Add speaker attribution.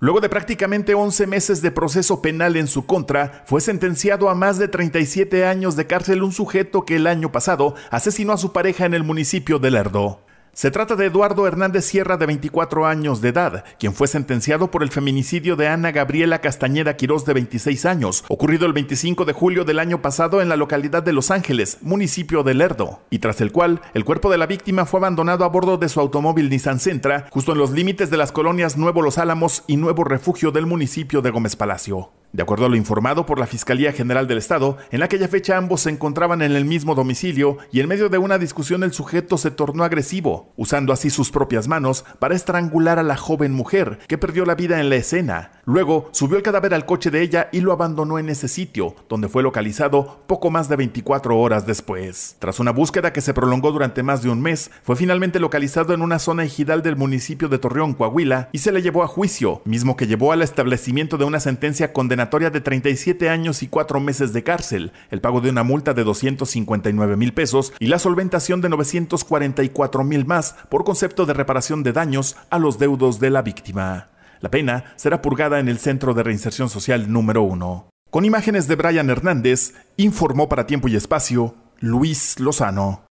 Speaker 1: Luego de prácticamente 11 meses de proceso penal en su contra, fue sentenciado a más de 37 años de cárcel un sujeto que el año pasado asesinó a su pareja en el municipio de Lerdo. Se trata de Eduardo Hernández Sierra, de 24 años de edad, quien fue sentenciado por el feminicidio de Ana Gabriela Castañeda Quirós, de 26 años, ocurrido el 25 de julio del año pasado en la localidad de Los Ángeles, municipio de Lerdo, y tras el cual el cuerpo de la víctima fue abandonado a bordo de su automóvil Nissan Sentra, justo en los límites de las colonias Nuevo Los Álamos y Nuevo Refugio del municipio de Gómez Palacio. De acuerdo a lo informado por la Fiscalía General del Estado, en aquella fecha ambos se encontraban en el mismo domicilio y en medio de una discusión el sujeto se tornó agresivo, usando así sus propias manos para estrangular a la joven mujer que perdió la vida en la escena, Luego subió el cadáver al coche de ella y lo abandonó en ese sitio, donde fue localizado poco más de 24 horas después. Tras una búsqueda que se prolongó durante más de un mes, fue finalmente localizado en una zona ejidal del municipio de Torreón, Coahuila, y se le llevó a juicio, mismo que llevó al establecimiento de una sentencia condenatoria de 37 años y 4 meses de cárcel, el pago de una multa de 259 mil pesos y la solventación de 944 mil más por concepto de reparación de daños a los deudos de la víctima. La pena será purgada en el Centro de Reinserción Social número 1. Con imágenes de Brian Hernández, informó para Tiempo y Espacio Luis Lozano.